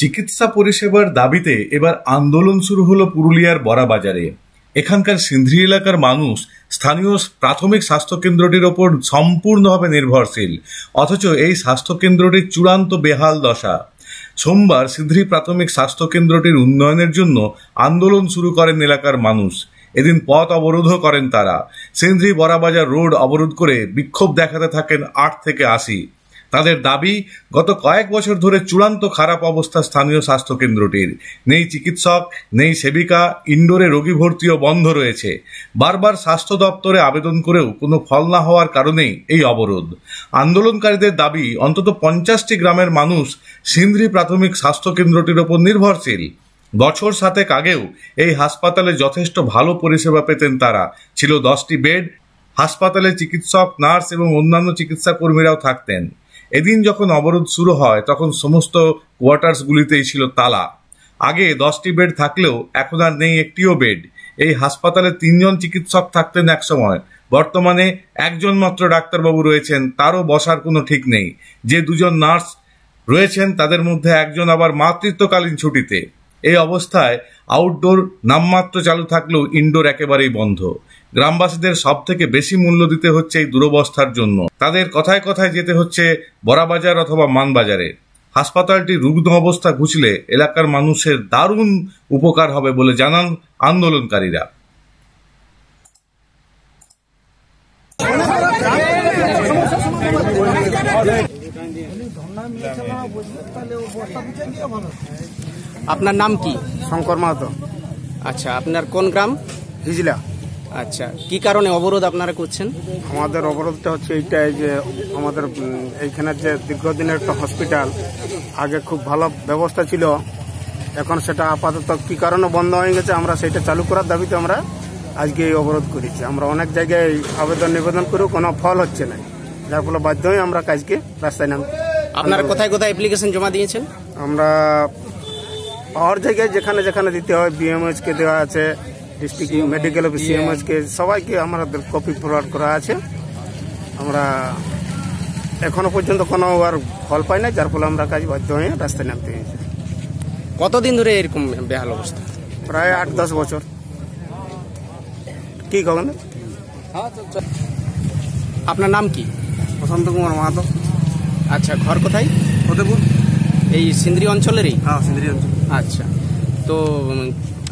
চিকিৎসা পরিষেবার দাবিতে এবার আন্দোলন শুরু হলো পুরুলিয়ার বড়াবাজারে এখানকার সিন্ধ্রি এলাকার মানুষ স্থানীয় প্রাথমিক স্বাস্থ্যকেন্দ্রটির ওপর সম্পূর্ণভাবে নির্ভরশীল অথচ এই স্বাস্থ্যকেন্দ্রটির চূড়ান্ত বেহাল দশা সোমবার সিদ্ধি প্রাথমিক স্বাস্থ্যকেন্দ্রটির উন্নয়নের জন্য আন্দোলন শুরু করেন এলাকার মানুষ এদিন পথ অবরোধও করেন তারা সিন্ধ্রি বড়াবাজার রোড অবরোধ করে বিক্ষোভ দেখাতে থাকেন আট থেকে আশি তাদের দাবি গত কয়েক বছর ধরে চূড়ান্ত খারাপ অবস্থা স্থানীয় স্বাস্থ্যকেন্দ্রটির নেই চিকিৎসক নেই সেবিকা ইন্ডোরে রোগী ভর্তিও বন্ধ রয়েছে বারবার স্বাস্থ্য দপ্তরে আবেদন করেও কোনো ফল না হওয়ার কারণেই এই অবরোধ আন্দোলনকারীদের দাবি অন্তত পঞ্চাশটি গ্রামের মানুষ সিন্দ্রি প্রাথমিক স্বাস্থ্যকেন্দ্রটির ওপর নির্ভরশীল বছর সাতেক আগেও এই হাসপাতালে যথেষ্ট ভালো পরিষেবা পেতেন তারা ছিল দশটি বেড হাসপাতালে চিকিৎসক নার্স এবং অন্যান্য চিকিৎসা কর্মীরাও থাকতেন এদিন যখন অবরোধ শুরু হয় তখন সমস্ত কোয়ার্টার্সগুলিতেই ছিল তালা আগে দশটি বেড থাকলেও এখন আর নেই একটিও বেড এই হাসপাতালে তিনজন চিকিৎসক থাকতেন এক সময় বর্তমানে একজন মাত্র ডাক্তারবাবু রয়েছেন তারও বসার কোনো ঠিক নেই যে দুজন নার্স রয়েছেন তাদের মধ্যে একজন আবার মাতৃত্বকালীন ছুটিতে এই অবস্থায় আউটডোর নামমাত্র চালু থাকলেও ইনডোর একেবারেই বন্ধ গ্রামবাসীদের সব থেকে বেশি মূল্য দিতে হচ্ছে এই দুরবস্থার জন্য তাদের কথায় কথায় যেতে হচ্ছে বড়াবাজার অথবা মানবাজারে হাসপাতালটি রুগ্ন অবস্থা ঘুচলে এলাকার মানুষের দারুণ উপকার হবে বলে জানান আন্দোলনকারীরা আপনার নাম কি শঙ্কর মাহাতো আচ্ছা আপনার কোন গ্রাম হিজলা আচ্ছা কি কারণে অবরোধ আপনারা করছেন আমাদের অবরোধটা হচ্ছে এইটাই যে আমাদের এইখানের যে দীর্ঘদিনের একটা হসপিটাল আগে খুব ভালো ব্যবস্থা ছিল এখন সেটা আপাতত কি কারণে বন্ধ হয়ে গেছে আমরা সেটা চালু করার দাবিতে আমরা আজকে এই অবরোধ করেছি আমরা অনেক জায়গায় আবেদন নিবেদন করেও কোনো ফল হচ্ছে না যার ফলে বাধ্য হয়ে আমরা কাজকে রাস্তায় নাম আপনারা কোথায় কোথায় অ্যাপ্লিকেশন জমা দিয়েছেন আমরা পাওয়ার জায়গায় যেখানে যেখানে দিতে হয় বিএমএইচকে দেওয়া আছে ডিস্ট্রিক্ট মেডিকেল সিএমএসকে সবাইকে আমাদের কপি ফরওয়ার্ড করা আছে আমরা এখনো পর্যন্ত কোনো আর ফল পাই না যার ফলে আমরা কাজ বাধ্য হয়ে রাস্তায় নামতে হয়েছে কতদিন ধরে এরকম বেহাল অবস্থা প্রায় আট দশ বছর কি কখন আপনার নাম কি বসন্ত কুমার মাহাতো আচ্ছা ঘর কোথায় ফতেপুর এই সিন্দ্রি অঞ্চলেরই হ্যাঁ সিন্দ্রি অঞ্চল আচ্ছা তো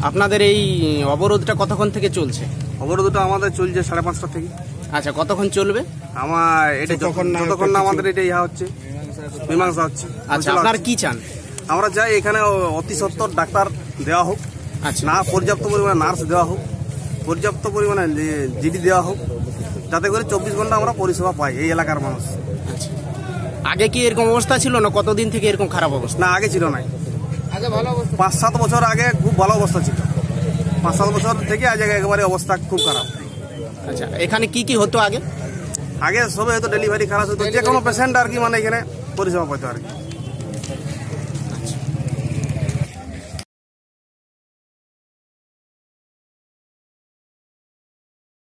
আপনাদের এই অবরোধটা কতক্ষণ থেকে চলছে অবরোধটা আমাদের চলছে সাড়ে পাঁচটা থেকে আচ্ছা কতক্ষণ চলবে আমার এটা যতক্ষণ না আমাদের এটা ইহা হচ্ছে মীমাংসা হচ্ছে আচ্ছা আপনারা কি চান আমরা চাই এখানে অতি সত্তর ডাক্তার দেওয়া হোক আচ্ছা না পর্যাপ্ত পরিমাণে নার্স দেওয়া হোক পর্যাপ্ত পরিমাণে জিডি দেওয়া হোক যাতে করে চব্বিশ ঘন্টা আমরা পরিষেবা পাই এই এলাকার মানুষ আচ্ছা। আগে কি এরকম অবস্থা ছিল না কতদিন থেকে এরকম খারাপ অবস্থা না আগে ছিল না পাঁচ সাত বছর আগে খুব ভালো অবস্থা ছিল পাঁচ সাত বছর থেকে আজ একেবারে অবস্থা খুব খারাপ আচ্ছা এখানে কি কি হতো আগে আগে সবে হয়তো ডেলিভারি খারাপ হতো যে কোনো পেশেন্ট আর কি মানে এখানে পরিষেবা পাইতো আর কি